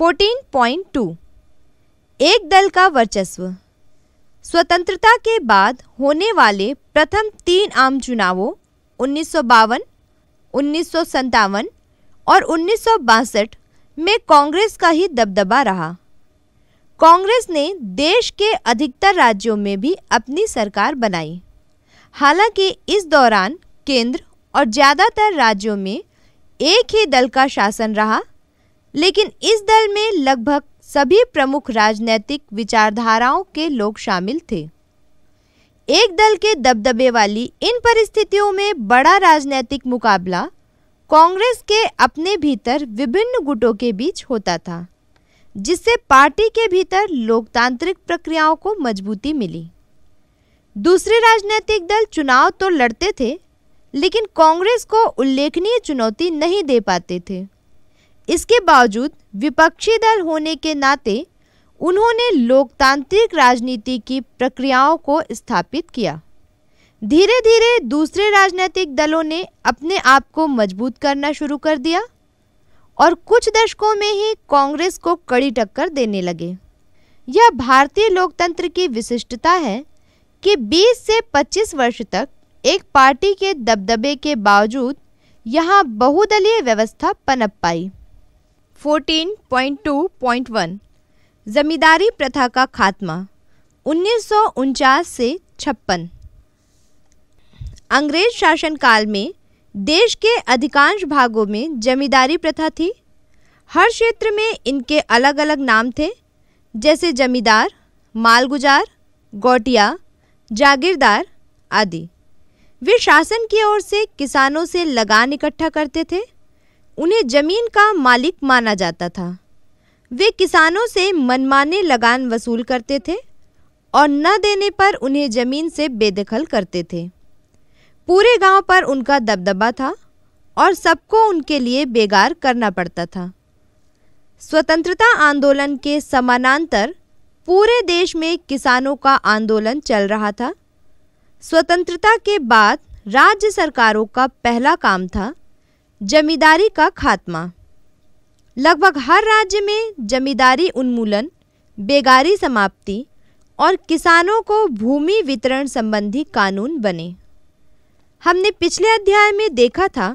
14.2 एक दल का वर्चस्व स्वतंत्रता के बाद होने वाले प्रथम तीन आम चुनावों उन्नीस सौ और उन्नीस में कांग्रेस का ही दबदबा रहा कांग्रेस ने देश के अधिकतर राज्यों में भी अपनी सरकार बनाई हालांकि इस दौरान केंद्र और ज़्यादातर राज्यों में एक ही दल का शासन रहा लेकिन इस दल में लगभग सभी प्रमुख राजनैतिक विचारधाराओं के लोग शामिल थे एक दल के दबदबे वाली इन परिस्थितियों में बड़ा राजनैतिक मुकाबला कांग्रेस के अपने भीतर विभिन्न गुटों के बीच होता था जिससे पार्टी के भीतर लोकतांत्रिक प्रक्रियाओं को मजबूती मिली दूसरे राजनैतिक दल चुनाव तो लड़ते थे लेकिन कांग्रेस को उल्लेखनीय चुनौती नहीं दे पाते थे इसके बावजूद विपक्षी दल होने के नाते उन्होंने लोकतांत्रिक राजनीति की प्रक्रियाओं को स्थापित किया धीरे धीरे दूसरे राजनीतिक दलों ने अपने आप को मजबूत करना शुरू कर दिया और कुछ दशकों में ही कांग्रेस को कड़ी टक्कर देने लगे यह भारतीय लोकतंत्र की विशिष्टता है कि 20 से 25 वर्ष तक एक पार्टी के दबदबे के बावजूद यहाँ बहुदलीय व्यवस्था पनप पाई 14.2.1 जमींदारी प्रथा का खात्मा उन्नीस से छप्पन अंग्रेज शासनकाल में देश के अधिकांश भागों में जमींदारी प्रथा थी हर क्षेत्र में इनके अलग अलग नाम थे जैसे जमींदार मालगुजार गौटिया जागीरदार आदि वे शासन की ओर से किसानों से लगान इकट्ठा करते थे उन्हें जमीन का मालिक माना जाता था वे किसानों से मनमाने लगान वसूल करते थे और न देने पर उन्हें ज़मीन से बेदखल करते थे पूरे गांव पर उनका दबदबा था और सबको उनके लिए बेगार करना पड़ता था स्वतंत्रता आंदोलन के समानांतर पूरे देश में किसानों का आंदोलन चल रहा था स्वतंत्रता के बाद राज्य सरकारों का पहला काम था जमींदारी का खात्मा लगभग हर राज्य में जमींदारी उन्मूलन बेगारी समाप्ति और किसानों को भूमि वितरण संबंधी कानून बने हमने पिछले अध्याय में देखा था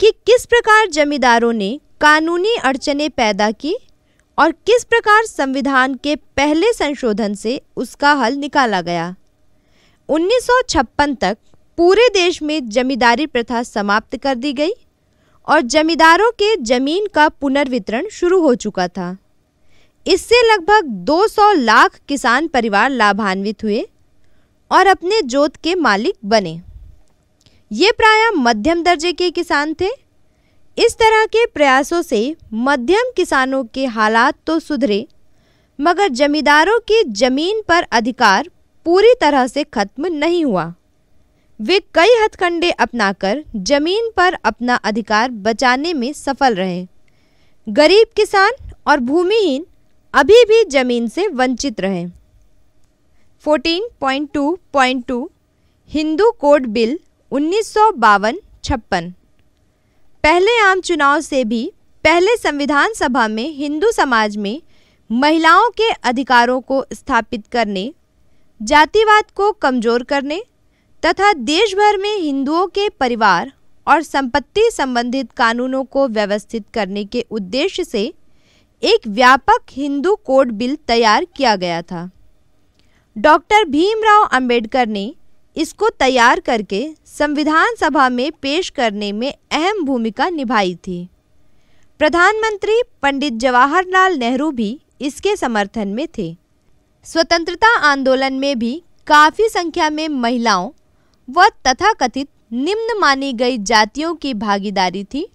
कि किस प्रकार जमींदारों ने कानूनी अड़चने पैदा की और किस प्रकार संविधान के पहले संशोधन से उसका हल निकाला गया 1956 तक पूरे देश में जमींदारी प्रथा समाप्त कर दी गई और जमींदारों के जमीन का पुनर्वितरण शुरू हो चुका था इससे लगभग 200 लाख किसान परिवार लाभान्वित हुए और अपने जोत के मालिक बने ये प्राय मध्यम दर्जे के किसान थे इस तरह के प्रयासों से मध्यम किसानों के हालात तो सुधरे मगर जमींदारों की जमीन पर अधिकार पूरी तरह से खत्म नहीं हुआ वे कई हथकंडे अपनाकर जमीन पर अपना अधिकार बचाने में सफल रहे गरीब किसान और भूमिहीन अभी भी जमीन से वंचित रहे 14.2.2 हिंदू कोड बिल उन्नीस सौ छप्पन पहले आम चुनाव से भी पहले संविधान सभा में हिंदू समाज में महिलाओं के अधिकारों को स्थापित करने जातिवाद को कमज़ोर करने तथा देश भर में हिंदुओं के परिवार और संपत्ति संबंधित कानूनों को व्यवस्थित करने के उद्देश्य से एक व्यापक हिंदू कोड बिल तैयार किया गया था डॉक्टर भीमराव अंबेडकर ने इसको तैयार करके संविधान सभा में पेश करने में अहम भूमिका निभाई थी प्रधानमंत्री पंडित जवाहरलाल नेहरू भी इसके समर्थन में थे स्वतंत्रता आंदोलन में भी काफ़ी संख्या में महिलाओं वह तथाकथित निम्न मानी गई जातियों की भागीदारी थी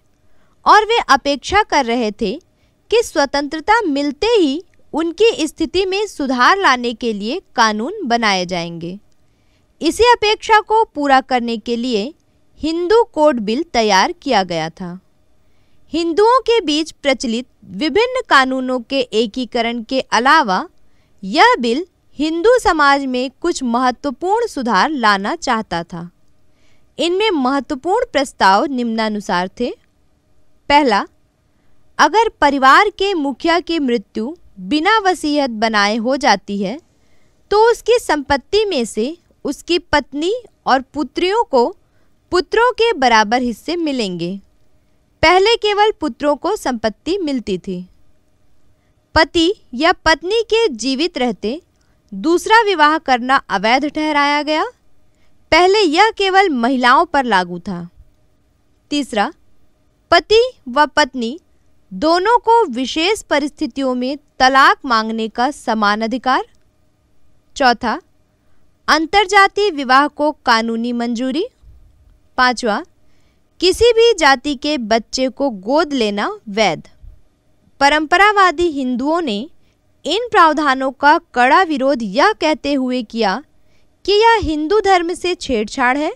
और वे अपेक्षा कर रहे थे कि स्वतंत्रता मिलते ही उनकी स्थिति में सुधार लाने के लिए कानून बनाए जाएंगे इसी अपेक्षा को पूरा करने के लिए हिंदू कोड बिल तैयार किया गया था हिंदुओं के बीच प्रचलित विभिन्न कानूनों के एकीकरण के अलावा यह बिल हिंदू समाज में कुछ महत्वपूर्ण सुधार लाना चाहता था इनमें महत्वपूर्ण प्रस्ताव निम्नानुसार थे पहला अगर परिवार के मुखिया की मृत्यु बिना वसीयत बनाए हो जाती है तो उसकी संपत्ति में से उसकी पत्नी और पुत्रियों को पुत्रों के बराबर हिस्से मिलेंगे पहले केवल पुत्रों को संपत्ति मिलती थी पति या पत्नी के जीवित रहते दूसरा विवाह करना अवैध ठहराया गया पहले यह केवल महिलाओं पर लागू था तीसरा पति व पत्नी दोनों को विशेष परिस्थितियों में तलाक मांगने का समान अधिकार चौथा अंतरजातीय विवाह को कानूनी मंजूरी पांचवा किसी भी जाति के बच्चे को गोद लेना वैध परंपरावादी हिंदुओं ने इन प्रावधानों का कड़ा विरोध यह कहते हुए किया कि यह हिंदू धर्म से छेड़छाड़ है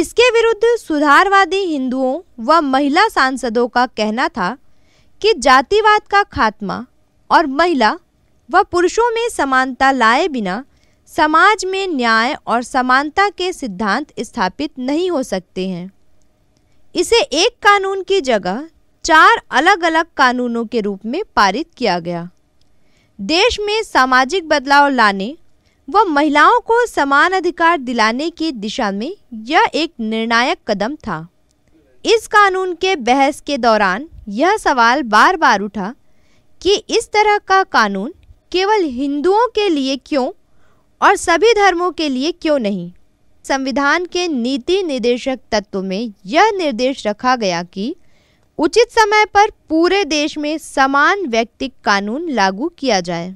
इसके विरुद्ध सुधारवादी हिंदुओं व महिला सांसदों का कहना था कि जातिवाद का खात्मा और महिला व पुरुषों में समानता लाए बिना समाज में न्याय और समानता के सिद्धांत स्थापित नहीं हो सकते हैं इसे एक कानून की जगह चार अलग अलग कानूनों के रूप में पारित किया गया देश में सामाजिक बदलाव लाने व महिलाओं को समान अधिकार दिलाने की दिशा में यह एक निर्णायक कदम था इस कानून के बहस के दौरान यह सवाल बार बार उठा कि इस तरह का कानून केवल हिंदुओं के लिए क्यों और सभी धर्मों के लिए क्यों नहीं संविधान के नीति निर्देशक तत्व में यह निर्देश रखा गया कि उचित समय पर पूरे देश में समान व्यक्तिक कानून लागू किया जाए